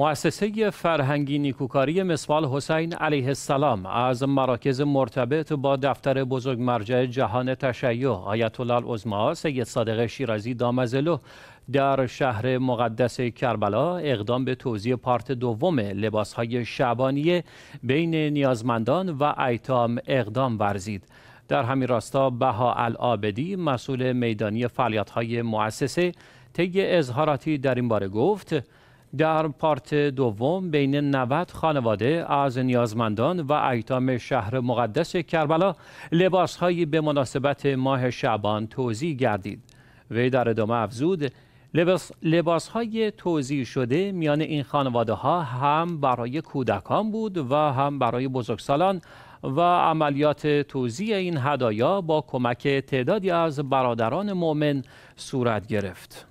مؤسسه فرهنگی نیکوکاری مسوال حسین علیه السلام از مراکز مرتبط با دفتر بزرگ مرجع جهان تشیع آیت الله العظما سید صادق شیرازی دامزلو در شهر مقدس کربلا اقدام به توزیع پارت دوم لباسهای شعبانیه بین نیازمندان و ایتام اقدام ورزید در همین راستا بها العابدی مسئول میدانی فعالیت‌های مؤسسه طی اظهاراتی در این باره گفت در پارت دوم بین 90 خانواده از نیازمندان و ایتام شهر مقدس کربلا لباسهایی به مناسبت ماه شعبان توضیح گردید وی در ادامه افزود لباس, لباس های توضیح شده میان این خانواده ها هم برای کودکان بود و هم برای بزرگسالان و عملیات توزیع این هدایا با کمک تعدادی از برادران مؤمن صورت گرفت.